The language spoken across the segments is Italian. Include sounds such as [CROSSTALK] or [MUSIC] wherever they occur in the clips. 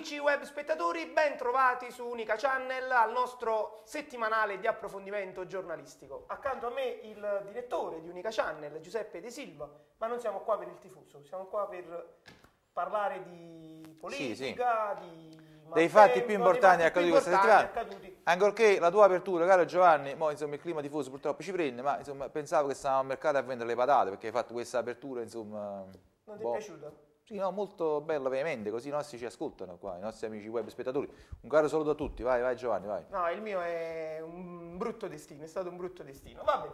Amici web spettatori, ben trovati su Unica Channel al nostro settimanale di approfondimento giornalistico. Accanto a me il direttore di Unica Channel, Giuseppe De Silva, ma non siamo qua per il tifoso, siamo qua per parlare di politica, sì, sì. di dei fatti più importanti accaduti questa settimana. Ancorché la tua apertura, caro Giovanni, mo, insomma, il clima tifoso purtroppo ci prende, ma insomma, pensavo che stavamo al mercato a vendere le patate perché hai fatto questa apertura, insomma. Non ti boh. è piaciuta? Sì, no, molto bello, ovviamente, così i nostri ci ascoltano qua, i nostri amici web spettatori. Un caro saluto a tutti, vai, vai Giovanni, vai. No, il mio è un brutto destino, è stato un brutto destino. Vabbè,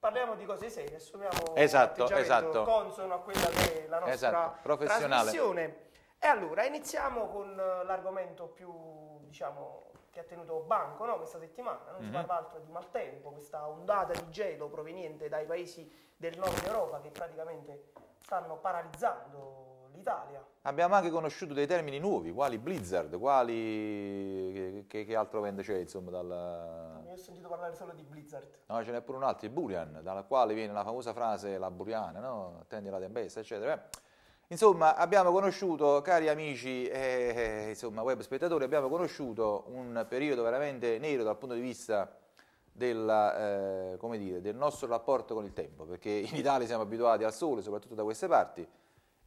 parliamo di cose serie, assumiamo esatto, un esatto. consono a quella che è la nostra esatto, professionale. E allora, iniziamo con eh, l'argomento più, diciamo, che ha tenuto banco no? questa settimana, non mm -hmm. si mhm. parla altro di maltempo, questa ondata di gelo proveniente dai paesi del nord Europa che praticamente stanno paralizzando l'Italia. Abbiamo anche conosciuto dei termini nuovi, quali Blizzard, quali... che, che altro vende c'è insomma dal... Mi ho sentito parlare solo di Blizzard. No, ce n'è pure un altro, il Burian, dalla quale viene la famosa frase la buriana, no? Tendi la tempesta, eccetera. Beh, insomma, abbiamo conosciuto, cari amici, eh, eh, insomma, web spettatori, abbiamo conosciuto un periodo veramente nero dal punto di vista... Della, eh, dire, del nostro rapporto con il tempo, perché in Italia siamo abituati al sole, soprattutto da queste parti,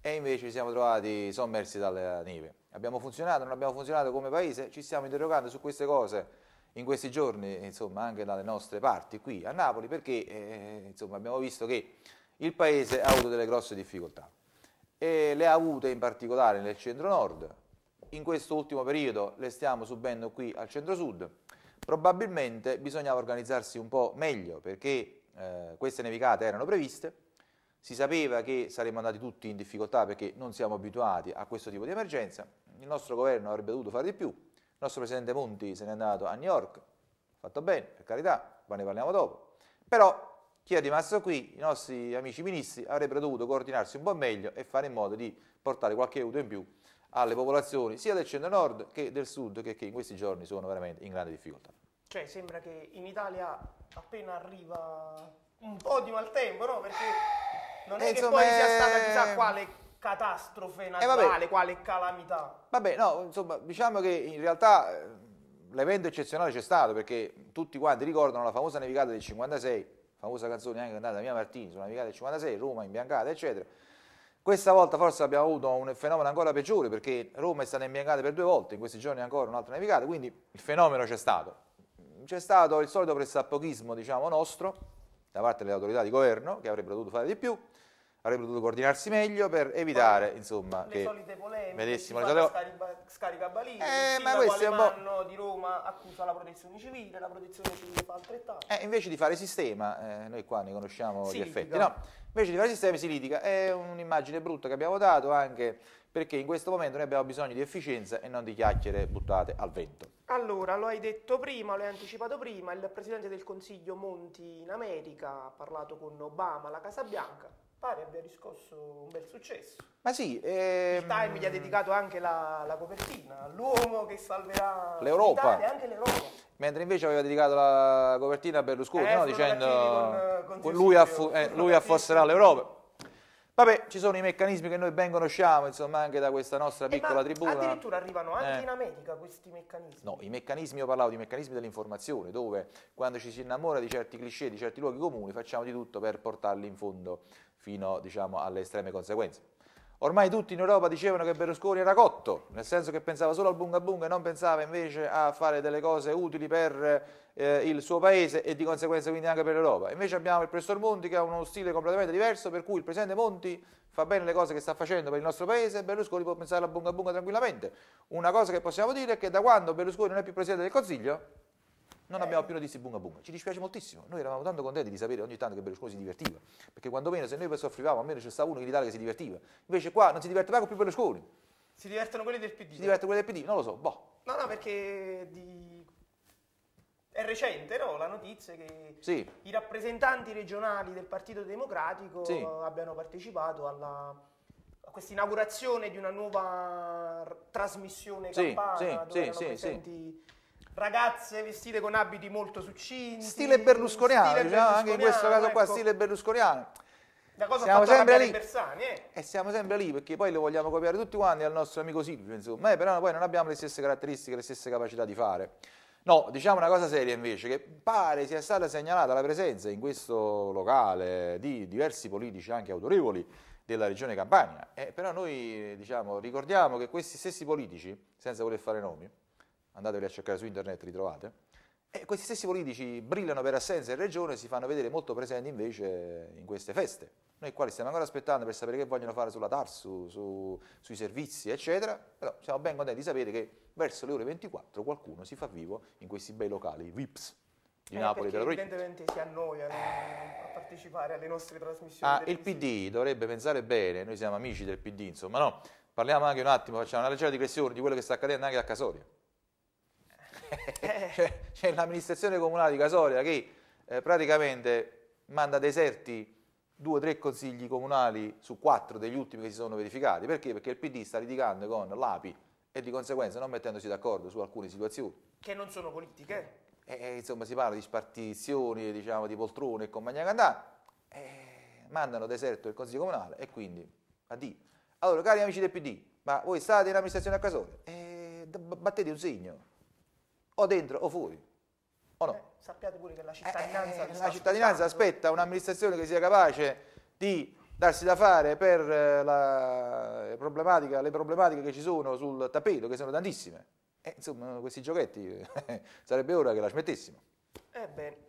e invece ci siamo trovati sommersi dalla neve. Abbiamo funzionato, non abbiamo funzionato come paese, ci stiamo interrogando su queste cose in questi giorni, insomma, anche dalle nostre parti qui a Napoli, perché eh, insomma, abbiamo visto che il paese ha avuto delle grosse difficoltà e le ha avute in particolare nel centro-nord. In questo ultimo periodo le stiamo subendo qui al centro-sud. Probabilmente bisognava organizzarsi un po' meglio perché eh, queste nevicate erano previste si sapeva che saremmo andati tutti in difficoltà perché non siamo abituati a questo tipo di emergenza, il nostro governo avrebbe dovuto fare di più, il nostro presidente Monti se n'è andato a New York, fatto bene, per carità, ma ne parliamo dopo. Però chi è rimasto qui, i nostri amici ministri, avrebbero dovuto coordinarsi un po' meglio e fare in modo di portare qualche aiuto in più alle popolazioni sia del centro-nord che del sud che, che in questi giorni sono veramente in grande difficoltà. Cioè sembra che in Italia appena arriva un po' di maltempo, no? Perché non è insomma, che poi sia stata eh, chissà quale catastrofe eh, naturale, eh, quale calamità. Vabbè, no, insomma, diciamo che in realtà eh, l'evento eccezionale c'è stato perché tutti quanti ricordano la famosa nevicata del 56, famosa canzone anche cantata da Mia Martini sulla nevicata del 56, Roma imbiancata, eccetera. Questa volta forse abbiamo avuto un fenomeno ancora peggiore perché Roma è stata imbiancata per due volte, in questi giorni ancora un'altra nevicata, quindi il fenomeno c'è stato. C'è stato il solito pressappochismo, diciamo, nostro, da parte delle autorità di governo che avrebbero dovuto fare di più, avrebbero dovuto coordinarsi meglio per evitare Poi, insomma, le che solite polemiche, medessimo le scarica, scarica balini, eh, ma questo è un po'... di Roma accusa la protezione civile, la protezione civile fa altrettanto. Eh, invece di fare sistema, eh, noi qua ne conosciamo si gli litiga. effetti, no? Invece di fare sistema si litiga, è un'immagine brutta che abbiamo dato anche perché in questo momento noi abbiamo bisogno di efficienza e non di chiacchiere buttate al vento. Allora, lo hai detto prima, lo hai anticipato prima, il Presidente del Consiglio Monti in America ha parlato con Obama alla Casa Bianca, pare abbia riscosso un bel successo. Ma sì. Ehm... Il Time gli ha dedicato anche la, la copertina, l'uomo che salverà l'Europa. e anche l'Europa. Mentre invece aveva dedicato la copertina a Berlusconi, eh, no? dicendo che eh, lui, affu- eh, lui affosserà l'Europa. Vabbè, ci sono i meccanismi che noi ben conosciamo, insomma, anche da questa nostra eh, piccola eh, tribuna. Addirittura arrivano anche eh. in America questi meccanismi. No, i meccanismi, io parlavo di meccanismi dell'informazione, dove quando ci si innamora di certi cliché, di certi luoghi comuni, facciamo di tutto per portarli in fondo fino, diciamo, alle estreme conseguenze. Ormai tutti in Europa dicevano che Berlusconi era cotto, nel senso che pensava solo al bunga bunga e non pensava invece a fare delle cose utili per eh, il suo paese e di conseguenza quindi anche per l'Europa. Invece abbiamo il professor Monti che ha uno stile completamente diverso, per cui il presidente Monti fa bene le cose che sta facendo per il nostro paese e Berlusconi può pensare al bunga bunga tranquillamente. Una cosa che possiamo dire è che da quando Berlusconi non è più presidente del Consiglio, non abbiamo eh. più notizie bunga bunga. Ci dispiace moltissimo. Noi eravamo tanto contenti di sapere ogni tanto che Berlusconi si divertiva. Perché quando meno, se noi soffrivamo, almeno c'è stato uno in Italia che si divertiva. Invece qua non si diverte mai con più Berlusconi. Si divertono quelli del PD. Si divertono quelli del PD, non lo so, boh. No, no, perché di... è recente, no? La notizia che sì. i rappresentanti regionali del Partito Democratico sì. abbiano partecipato alla questa inaugurazione di una nuova trasmissione campana sì, sì, dove sì, sì, presenti sì ragazze vestite con abiti molto succinti. Stile berlusconiano, stile diciamo, berlusconiano anche in questo caso qua ecco. stile berlusconiano. La cosa siamo sempre lì. Bersani, eh. E siamo sempre lì perché poi lo vogliamo copiare tutti quanti al nostro amico Silvio, insomma, eh, però poi non abbiamo le stesse caratteristiche, le stesse capacità di fare. No, diciamo una cosa seria invece, che pare sia stata segnalata la presenza in questo locale di diversi politici anche autorevoli della regione Campania, eh, però noi diciamo, ricordiamo che questi stessi politici, senza voler fare nomi, andateveli a cercare su internet, li trovate. E questi stessi politici brillano per assenza in regione e si fanno vedere molto presenti invece in queste feste. Noi qua li stiamo ancora aspettando per sapere che vogliono fare sulla TARSU, su, sui servizi, eccetera, però siamo ben contenti di sapere che verso le ore 24 qualcuno si fa vivo in questi bei locali VIPS di eh, Napoli. Perché evidentemente si annoiano eh... a partecipare alle nostre trasmissioni. Ah, il PD dovrebbe pensare bene, noi siamo amici del PD, insomma, no? Parliamo anche un attimo, facciamo una leggera digressione di quello che sta accadendo anche a Casoria. [LAUGHS] c'è, l'amministrazione comunale di Casoria che eh, praticamente manda deserti due o tre consigli comunali su quattro degli ultimi che si sono verificati. Perché? Perché il PD sta litigando con l'API e di conseguenza non mettendosi d'accordo su alcune situazioni. Che non sono politiche? E, eh, eh, insomma si parla di spartizioni, diciamo, di poltrone e compagnia cantante. Eh, mandano deserto il Consiglio Comunale e quindi addio. Allora, cari amici del PD, ma voi state in amministrazione a Casoria? battete un segno o dentro o fuori. O no? Eh, sappiate pure che la eh, cittadinanza... Eh, la cittadinanza aspetta un'amministrazione che sia capace di darsi da fare per eh, la problematica, le problematiche che ci sono sul tappeto, che sono tantissime. Eh, insomma, questi giochetti [LAUGHS] sarebbe ora che la smettessimo. Ebbene,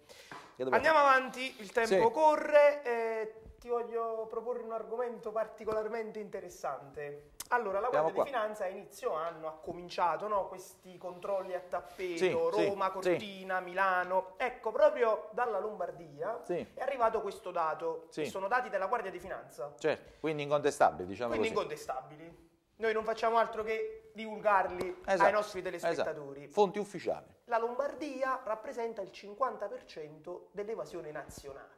Andiamo avanti, il tempo sì. corre. Eh, ti voglio proporre un argomento particolarmente interessante. Allora, la Guardia di Finanza a inizio anno ha cominciato no, questi controlli a tappeto, sì, Roma, sì, Cortina, sì. Milano. Ecco, proprio dalla Lombardia è arrivato questo dato, sono dati della Guardia di Finanza. Certo, quindi incontestabili, diciamo Quindi così. incontestabili. Noi non facciamo altro che divulgarli esatto, ai nostri esatto. telespettatori. Esatto. Fonti ufficiali. La Lombardia rappresenta il 50% dell'evasione nazionale.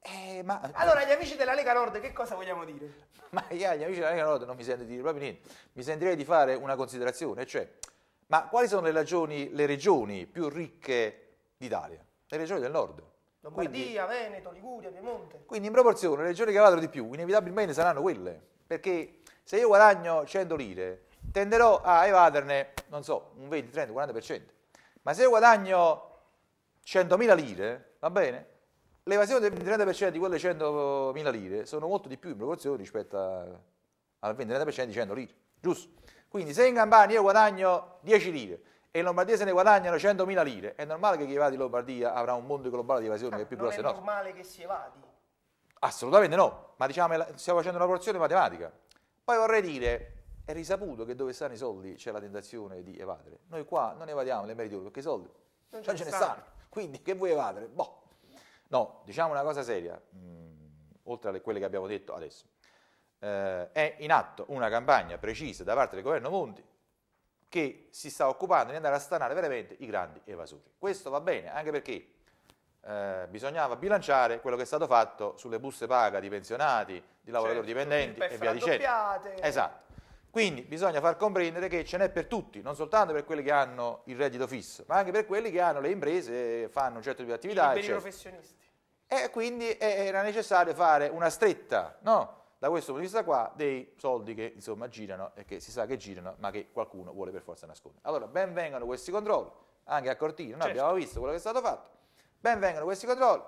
Eh, ma... Allora, agli amici della Lega Nord, che cosa vogliamo dire? Ma io agli amici della Lega Nord non mi sento di dire proprio niente, mi sentirei di fare una considerazione, cioè, ma quali sono le, ragioni, le regioni più ricche d'Italia? Le regioni del nord. Lombardia, quindi, Veneto, Liguria, Piemonte. Quindi in proporzione le regioni che vadano di più inevitabilmente saranno quelle, perché se io guadagno 100 lire, tenderò a evaderne, non so, un 20, 30, 40%. Ma se io guadagno 100.000 lire, va bene? L'evasione del 20, 30% di quelle 100.000 lire sono molto di più in proporzione rispetto al 20-30% di 100 lire, giusto? Quindi se in Campania io guadagno 10 lire e in Lombardia se ne guadagnano 100.000 lire, è normale che chi evade in Lombardia avrà un mondo globale di evasione ah, che è più grosso del nostro. Non è normale che si evadi? Assolutamente no, ma diciamo stiamo facendo una porzione matematica. Poi vorrei dire, è risaputo che dove stanno i soldi c'è la tentazione di evadere. Noi qua non evadiamo le meridionali perché i soldi non, non ce ne stanno. Quindi che vuoi evadere? Boh. No, diciamo una cosa seria, mm, oltre a quelle che abbiamo detto adesso. Eh, è in atto una campagna precisa da parte del governo Monti che si sta occupando di andare a stanare veramente i grandi evasori. Questo va bene, anche perché eh, bisognava bilanciare quello che è stato fatto sulle buste paga di pensionati, di lavoratori certo, dipendenti e via dicendo. Esatto. Quindi bisogna far comprendere che ce n'è per tutti, non soltanto per quelli che hanno il reddito fisso, ma anche per quelli che hanno le imprese, e fanno un certo tipo di attività. Per i professionisti. E quindi era necessario fare una stretta, no? da questo punto di vista qua, dei soldi che insomma girano e che si sa che girano, ma che qualcuno vuole per forza nascondere. Allora, ben vengano questi controlli, anche a Cortina, noi certo. abbiamo visto quello che è stato fatto, Ben vengono questi controlli,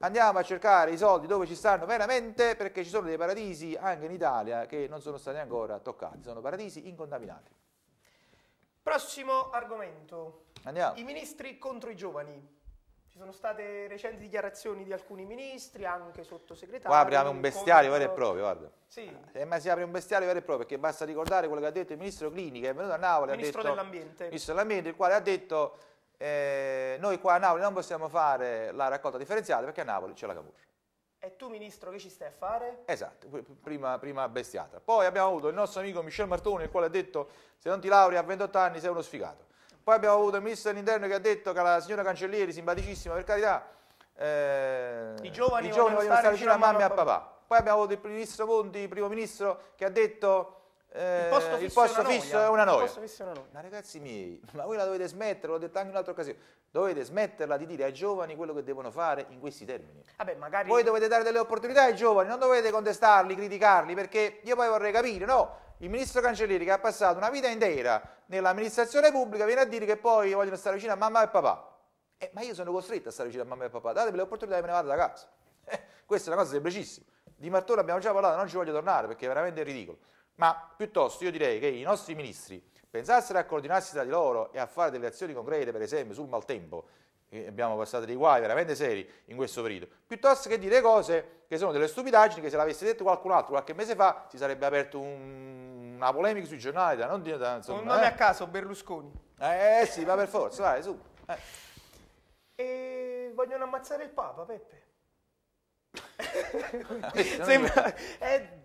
andiamo a cercare i soldi dove ci stanno veramente perché ci sono dei paradisi anche in Italia che non sono stati ancora toccati, sono paradisi incontaminati. Prossimo argomento. Andiamo. I ministri contro i giovani. Ci sono state recenti dichiarazioni di alcuni ministri, anche sottosegretari. Qua apriamo un bestiario contro... vero e proprio, guarda. Sì. Eh, ma si apre un bestiario vero e proprio, perché basta ricordare quello che ha detto il ministro Clini, che è venuto a Napoli. Ministro dell'Ambiente. Ministro dell'Ambiente, il quale ha detto eh, noi qua a Napoli non possiamo fare la raccolta differenziata perché a Napoli c'è la camurra. E tu ministro che ci stai a fare? Esatto, prima, prima, bestiata. Poi abbiamo avuto il nostro amico Michel Martoni il quale ha detto se non ti lauri a 28 anni sei uno sfigato. Poi abbiamo avuto il ministro dell'interno che ha detto che la signora Cancellieri, simpaticissima per carità, eh, i giovani, i giovani vogliono stare vicino a mamma e a papà. Poi abbiamo avuto il ministro Conti, il primo ministro, che ha detto eh, il posto fisso, il posto fisso è una noia. È una noia. Ma ragazzi miei, ma voi la dovete smettere, l'ho detto anche in un'altra occasione, dovete smetterla di dire ai giovani quello che devono fare in questi termini. Vabbè, magari... Voi dovete dare delle opportunità ai giovani, non dovete contestarli, criticarli, perché io poi vorrei capire, no? Il ministro Cancellieri che ha passato una vita intera nell'amministrazione pubblica viene a dire che poi vogliono stare vicino a mamma e papà. Eh, ma io sono costretto a stare vicino a mamma e papà, datemi le opportunità e me ne vado da casa. Eh, questa è una cosa semplicissima. Di Martone abbiamo già parlato, non ci voglio tornare perché è veramente ridicolo ma piuttosto io direi che i nostri ministri pensassero a coordinarsi tra di loro e a fare delle azioni concrete, per esempio sul maltempo, abbiamo passato dei guai veramente seri in questo periodo, piuttosto che dire cose che sono delle stupidaggini che se l'avesse detto qualcun altro qualche mese fa si sarebbe aperto un, una polemica sui giornali da non dire da, insomma, un nome eh. a caso Berlusconi eh, eh sì ma per forza vai su eh. e vogliono ammazzare il Papa Peppe [LAUGHS] [LAUGHS] sembra è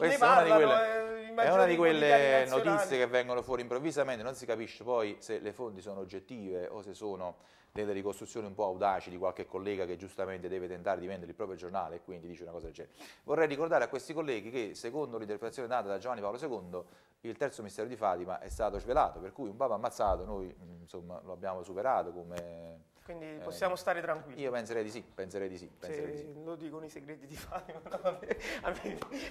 questa è una, quelle, eh, è una di quelle notizie che vengono fuori improvvisamente, non si capisce poi se le fonti sono oggettive o se sono delle ricostruzioni un po' audaci di qualche collega che giustamente deve tentare di vendere il proprio giornale e quindi dice una cosa del genere. Vorrei ricordare a questi colleghi che, secondo l'interpretazione data da Giovanni Paolo II, il terzo mistero di Fatima è stato svelato, per cui un Papa ammazzato noi insomma, lo abbiamo superato come quindi eh, possiamo stare tranquilli. Io penserei di sì, penserei di sì. Penserei di sì. Lo dicono i segreti di Fabio, [LAUGHS] no,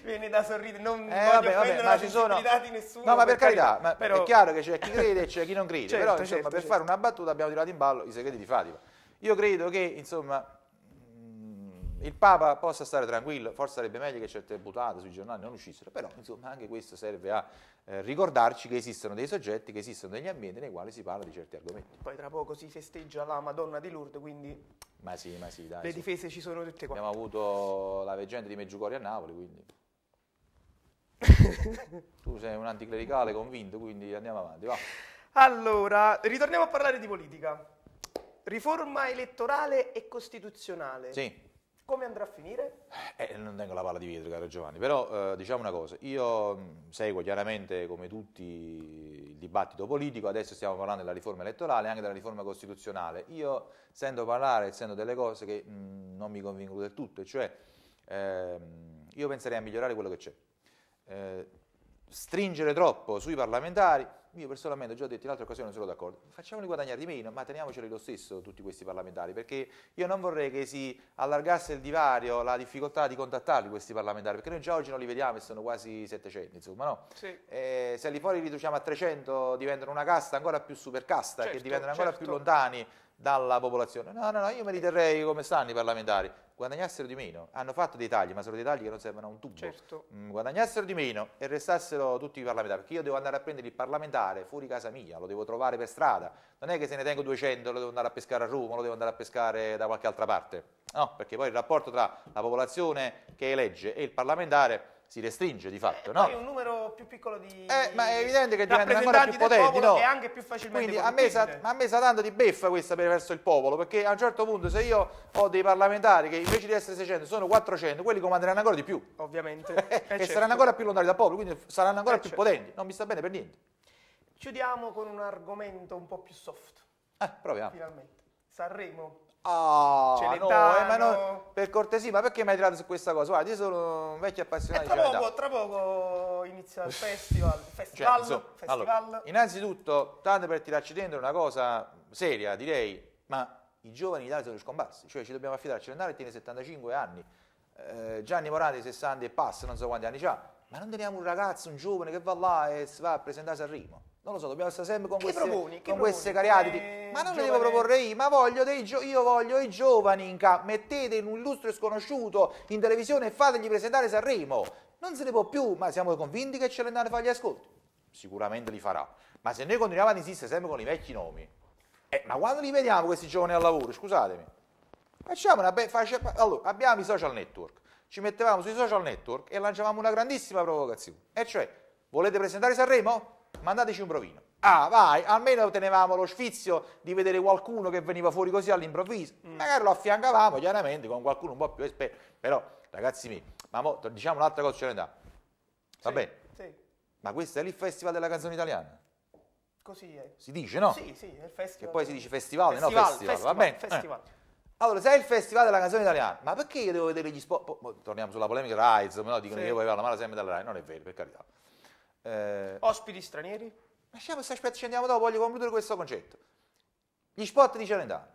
viene da sorridere, non eh, voglio vabbè, vabbè, ma ci sono... di nessuno. No, ma per, per carità, carità. Però... è chiaro che c'è chi crede e c'è chi non crede, [LAUGHS] certo, però insomma certo, per certo. fare una battuta abbiamo tirato in ballo i segreti di Fatima. Io credo che insomma il Papa possa stare tranquillo, forse sarebbe meglio che certe buttate sui giornali non uscissero, però insomma, anche questo serve a eh, ricordarci che esistono dei soggetti, che esistono degli ambienti nei quali si parla di certi argomenti. Poi tra poco si festeggia la Madonna di Lourdes, quindi ma sì, ma sì, dai, le difese sì. ci sono tutte qua. Abbiamo avuto la veggente di Meggiugorio a Napoli, quindi... [LAUGHS] tu sei un anticlericale convinto, quindi andiamo avanti, va. Allora, ritorniamo a parlare di politica. Riforma elettorale e costituzionale. Sì. Come andrà a finire? Eh, eh, non tengo la palla di vetro, caro Giovanni, però eh, diciamo una cosa, io mm, seguo chiaramente come tutti il dibattito politico, adesso stiamo parlando della riforma elettorale e anche della riforma costituzionale, io sento parlare, essendo delle cose che mh, mm, non mi convincono del tutto, cioè ehm, io penserei a migliorare quello che c'è. Eh, stringere troppo sui parlamentari io personalmente ho già detto in altre occasioni, non sono d'accordo, facciamoli guadagnare di meno, ma teniamoceli lo stesso tutti questi parlamentari, perché io non vorrei che si allargasse il divario, la difficoltà di contattarli questi parlamentari, perché noi già oggi non li vediamo e sono quasi 700, insomma, no? Sì. Eh, se li poi riduciamo a 300 diventano una casta ancora più supercasta, certo, che diventano ancora certo. più lontani dalla popolazione. No, no, no, io meriterei come stanno i parlamentari. Guadagnassero di meno. Hanno fatto dei tagli, ma sono dei tagli che non servono a un tubo. Certo. Mm, guadagnassero di meno e restassero tutti i parlamentari, perché io devo andare a prendere il parlamentare fuori casa mia, lo devo trovare per strada. Non è che se ne tengo 200 lo devo andare a pescare a Roma, lo devo andare a pescare da qualche altra parte. No, perché poi il rapporto tra la popolazione che elegge e il parlamentare si restringe di fatto. E eh, no? poi un numero più piccolo di eh, ma è evidente che diventa ancora più potenti. No? E anche più facilmente Quindi a me, sa, a me sa tanto di beffa questa per verso il popolo, perché a un certo punto se io ho dei parlamentari che invece di essere 600 sono 400, quelli comanderanno ancora di più. Ovviamente. [LAUGHS] e eh, certo. saranno ancora più lontani dal popolo, quindi saranno ancora è eh, più certo. potenti. Non mi sta bene per niente. Chiudiamo con un argomento un po' più soft. Eh, proviamo. Finalmente. Sanremo Ah, Celentano. no, eh, no, per cortesia, ma perché mi hai tirato su questa cosa? Guarda, io sono un vecchio appassionato di Celentano. tra poco inizia il festival, cioè, festival, cioè, so, festival. Allora, innanzitutto, tanto per tirarci dentro una cosa seria, direi, ma i giovani in Italia sono scomparsi, cioè ci dobbiamo affidare a Celentano che tiene 75 anni, eh, Gianni Morati 60 e passa, non so quanti anni ha, ma non teniamo un ragazzo, un giovane che va là e si va a presentarsi a Rimo non lo so, dobbiamo stare sempre con, queste, proponi, con queste cariatidi. Eh, ma non giovane... le devo proporre io, ma voglio dei io voglio i giovani in campo. Mettete in un illustre sconosciuto in televisione e fategli presentare Sanremo. Non se ne può più, ma siamo convinti che ce l'andate a fare gli ascolti? Sicuramente li farà. Ma se noi continuiamo ad insistere sempre con i vecchi nomi, eh, ma quando li vediamo questi giovani al lavoro, scusatemi, facciamo una bella... Faccia... Allora, abbiamo i social network, ci mettevamo sui social network e lanciavamo una grandissima provocazione. E cioè, volete presentare Sanremo? mandateci un provino. Ah, vai, almeno tenevamo lo sfizio di vedere qualcuno che veniva fuori così all'improvviso. Mm. Magari lo affiancavamo, chiaramente, con qualcuno un po' più esperto. Però, ragazzi miei, ma mo, diciamo un'altra cosa, Cianetà. Cioè, va sì, bene? Sì. Ma questo è il Festival della Canzone Italiana? Così è. Si dice, no? Sì, sì, è il festival. Che poi si dice festival, festival no? Festival, festival, va bene? Eh. Festival. Eh. Allora, se è il Festival della Canzone Italiana, ma perché io devo vedere gli spot? Torniamo sulla polemica Rai, insomma, no? dicono sì. che io voglio la mala sempre dalla Rai. Non è vero, per carità. Eh, Ospiti stranieri? Lasciamo questo aspetto, andiamo dopo, voglio concludere questo concetto. Gli spot di Celentano.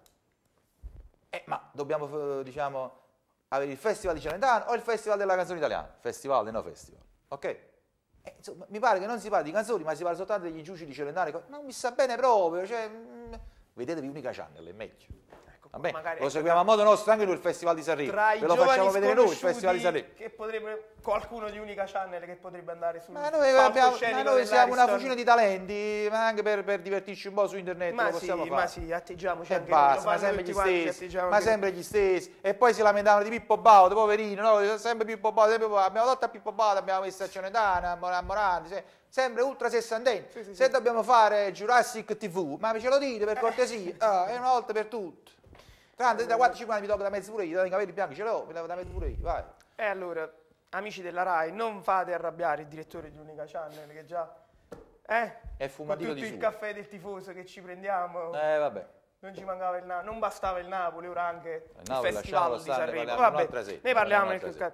Eh, ma dobbiamo, eh, diciamo, avere il festival di Celentano o il festival della canzone italiana? Festival, e no festival. Ok? Eh, insomma, mi pare che non si parli di canzoni, ma si parla soltanto degli giudici di Celentano. Non mi sa bene proprio, cioè... Mh, mm, vedetevi Unica Channel, è meglio. Vabbè, lo seguiamo a modo nostro anche noi il Festival di Sanremo. Ve lo facciamo vedere noi il Festival di Sanremo. Che potrebbe, qualcuno di Unica Channel che potrebbe andare su Ma noi, abbiamo, ma noi siamo una fucina di talenti, ma anche per, per, divertirci un po' su internet ma lo possiamo sì, fare. Ma sì, atteggiamoci e anche basta, ma sempre gli stessi. Ma sempre gli stessi. E poi si lamentavano di Pippo Baudo, poverino, no, sempre Pippo Baudo, sempre Pippo Baudo. abbiamo tolto a Pippo Baudo, abbiamo messo a Cenetana, a Morandi, se, sempre ultra sessantenne. Sì, sì, Se dobbiamo fare Jurassic TV, ma ce lo dite per eh. cortesia, eh. ah, una volta per tutti. Tanto da 4-5 anni mi tocca da mezzo pure io, i capelli bianchi, ce l'ho, mi lavo da mezzo pure io, vai. E eh, allora, amici della RAI, non fate arrabbiare il direttore di Unica Channel che già... Eh? È fumatino tutto di tutto il caffè del tifoso che ci prendiamo. Eh, vabbè. Non ci mancava il Napoli, non bastava il Napoli, ora anche il, il festival di Sanremo. Vabbè, ne parliamo nel caso.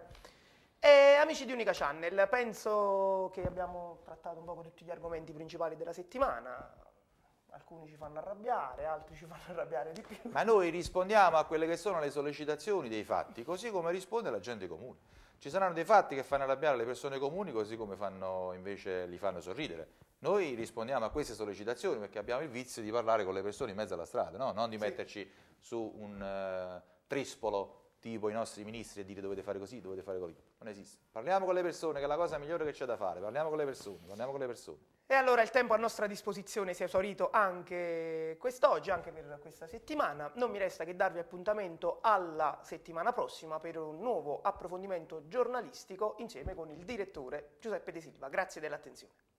Eh, amici di Unica Channel, penso che abbiamo trattato un po' tutti gli argomenti principali della settimana alcuni ci fanno arrabbiare, altri ci fanno [LAUGHS] arrabbiare di più. Ma noi rispondiamo a quelle che sono le sollecitazioni dei fatti, così come risponde la gente comune. Ci saranno dei fatti che fanno arrabbiare le persone comuni, così come fanno, invece li fanno sorridere. Noi rispondiamo a queste sollecitazioni perché abbiamo il vizio di parlare con le persone in mezzo alla strada, no? non di sì. metterci su un uh, trispolo tipo i nostri ministri e dire dovete fare così, dovete fare così. Non esiste. Parliamo con le persone, che è la cosa migliore che c'è da fare. Parliamo con le persone, parliamo con le persone. E allora il tempo a nostra disposizione si è esaurito anche quest'oggi, anche per questa settimana. Non mi resta che darvi appuntamento alla settimana prossima per un nuovo approfondimento giornalistico insieme con il direttore Giuseppe De Silva. Grazie dell'attenzione.